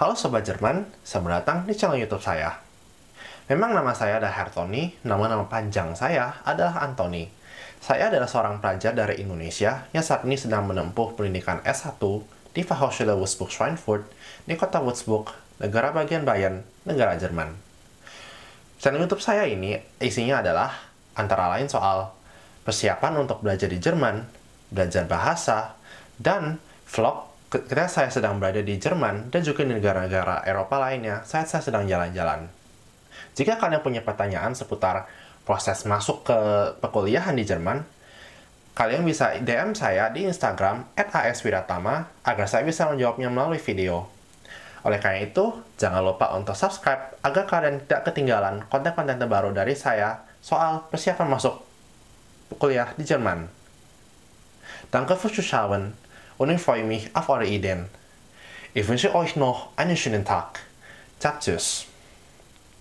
Halo Sobat Jerman, selamat datang di channel YouTube saya. Memang nama saya adalah Hertoni, namun nama panjang saya adalah Antoni. Saya adalah seorang pelajar dari Indonesia yang saat ini sedang menempuh pendidikan S1 di Fachhochschule Würzburg Schweinfurt di kota Würzburg, negara bagian Bayern, negara Jerman. Channel YouTube saya ini isinya adalah antara lain soal persiapan untuk belajar di Jerman, belajar bahasa, dan vlog ketika saya sedang berada di Jerman dan juga di negara-negara Eropa lainnya saat saya sedang jalan-jalan. Jika kalian punya pertanyaan seputar proses masuk ke perkuliahan di Jerman, kalian bisa DM saya di Instagram @aswiratama agar saya bisa menjawabnya melalui video. Oleh karena itu, jangan lupa untuk subscribe agar kalian tidak ketinggalan konten-konten terbaru dari saya soal persiapan masuk kuliah di Jerman. Danke fürs Zuschauen. und ich freue mich auf eure Ideen. Ich wünsche euch noch einen schönen Tag. Tschüss.